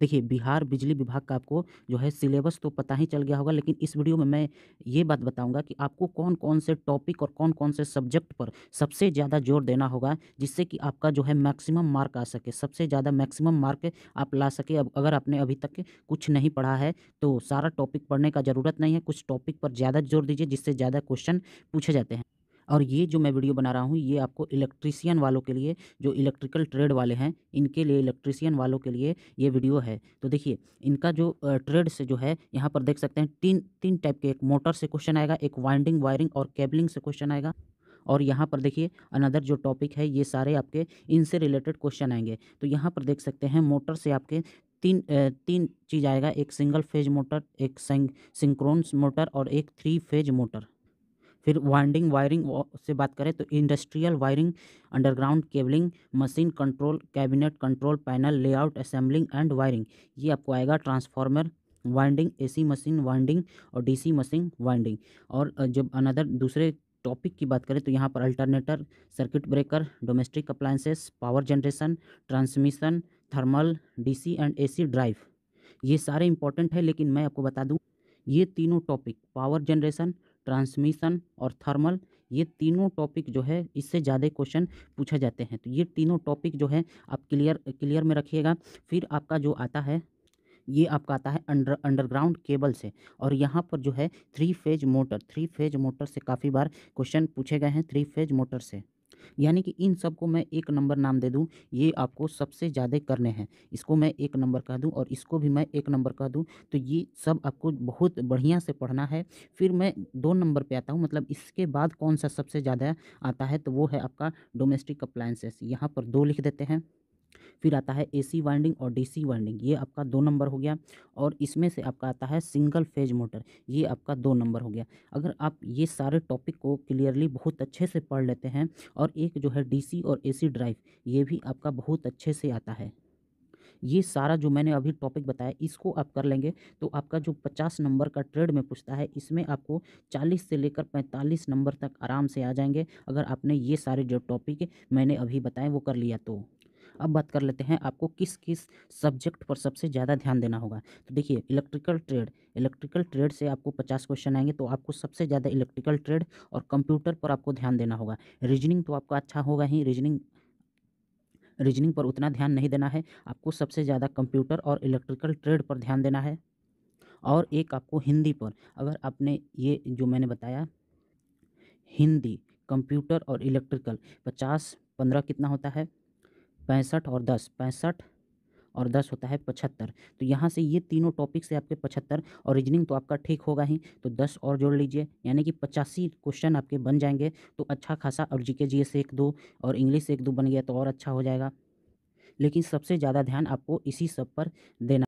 देखिए बिहार बिजली विभाग का आपको जो है सिलेबस तो पता ही चल गया होगा लेकिन इस वीडियो में मैं ये बात बताऊंगा कि आपको कौन कौन से टॉपिक और कौन कौन से सब्जेक्ट पर सबसे ज़्यादा जोर देना होगा जिससे कि आपका जो है मैक्सिमम मार्क आ सके सबसे ज़्यादा मैक्सिमम मार्क आप ला सके अब अगर आपने अभी तक कुछ नहीं पढ़ा है तो सारा टॉपिक पढ़ने का ज़रूरत नहीं है कुछ टॉपिक पर ज़्यादा जोर दीजिए जिससे ज़्यादा क्वेश्चन पूछे जाते हैं और ये जो मैं वीडियो बना रहा हूँ ये आपको इलेक्ट्रीसियन वालों के लिए जो इलेक्ट्रिकल ट्रेड वाले हैं इनके लिए इलेक्ट्रीसियन वालों के लिए ये वीडियो है तो देखिए इनका जो ट्रेड से जो है यहाँ पर देख सकते हैं तीन तीन टाइप के एक मोटर से क्वेश्चन आएगा एक वाइंडिंग वायरिंग और केबलिंग से क्वेश्चन आएगा और यहाँ पर देखिए अनदर जो टॉपिक है ये सारे आपके इनसे रिलेटेड क्वेश्चन आएंगे तो यहाँ पर देख सकते हैं मोटर से आपके तीन तीन चीज़ आएगा एक सिंगल फेज मोटर एक सिंक्रोन्स मोटर और एक थ्री फेज मोटर फिर वाइंडिंग वायरिंग से बात करें तो industrial wiring underground cabling machine control cabinet control panel layout assembling and wiring ये आपको आएगा transformer winding AC machine winding और डीसी मशीन वाइंडिंग और जब अनदर दूसरे टॉपिक की बात करें तो यहाँ पर alternator circuit breaker domestic appliances power generation transmission thermal DC and AC drive ये सारे इंपॉर्टेंट है लेकिन मैं आपको बता दूँ ये तीनों टॉपिक पावर जनरेशन ट्रांसमिशन और थर्मल ये तीनों टॉपिक जो है इससे ज़्यादा क्वेश्चन पूछा जाते हैं तो ये तीनों टॉपिक जो है आप क्लियर क्लियर में रखिएगा फिर आपका जो आता है ये आपका आता है अंडर अंडरग्राउंड केबल से और यहाँ पर जो है three phase motor three phase motor से काफ़ी बार क्वेश्चन पूछे गए हैं थ्री फेज मोटर से यानी कि इन सब को मैं एक नंबर नाम दे दूँ ये आपको सबसे ज़्यादा करने हैं इसको मैं एक नंबर कह दूँ और इसको भी मैं एक नंबर कह दूँ तो ये सब आपको बहुत बढ़िया से पढ़ना है फिर मैं दो नंबर पर आता हूँ मतलब इसके बाद कौन सा सबसे ज़्यादा आता है तो वो है आपका डोमेस्टिक अप्लायंसेस यहाँ पर दो लिख देते हैं फिर आता है एसी वाइंडिंग और डीसी वाइंडिंग ये आपका दो नंबर हो गया और इसमें से आपका आता है सिंगल फेज मोटर ये आपका दो नंबर हो गया अगर आप ये सारे टॉपिक को क्लियरली बहुत अच्छे से पढ़ लेते हैं और एक जो है डीसी और एसी ड्राइव ये भी आपका बहुत अच्छे से आता है ये सारा जो मैंने अभी टॉपिक बताया इसको आप कर लेंगे तो आपका जो पचास नंबर का ट्रेड में पूछता है इसमें आपको चालीस से लेकर पैंतालीस नंबर तक आराम से आ जाएंगे अगर आपने ये सारे जो टॉपिक मैंने अभी बताए वो कर लिया तो अब बात कर लेते हैं आपको किस किस सब्जेक्ट पर सबसे ज़्यादा ध्यान देना होगा तो देखिए इलेक्ट्रिकल ट्रेड इलेक्ट्रिकल ट्रेड से आपको पचास क्वेश्चन आएंगे तो आपको सबसे ज़्यादा इलेक्ट्रिकल ट्रेड और कंप्यूटर पर आपको ध्यान देना होगा रीजनिंग तो आपका अच्छा होगा ही रीजनिंग रीजनिंग पर उतना ध्यान नहीं देना है आपको सबसे ज़्यादा कंप्यूटर और इलेक्ट्रिकल ट्रेड पर ध्यान देना है और एक आपको हिंदी पर अगर आपने ये जो मैंने बताया हिंदी कंप्यूटर और इलेक्ट्रिकल पचास पंद्रह कितना होता है पैंसठ और दस पैंसठ और दस होता है पचहत्तर तो यहाँ से ये तीनों टॉपिक से आपके पचहत्तर और रीजनिंग तो आपका ठीक होगा ही तो दस और जोड़ लीजिए यानी कि पचासी क्वेश्चन आपके बन जाएंगे तो अच्छा खासा और जी के से एक दो और इंग्लिश से एक दो बन गया तो और अच्छा हो जाएगा लेकिन सबसे ज़्यादा ध्यान आपको इसी सब पर देना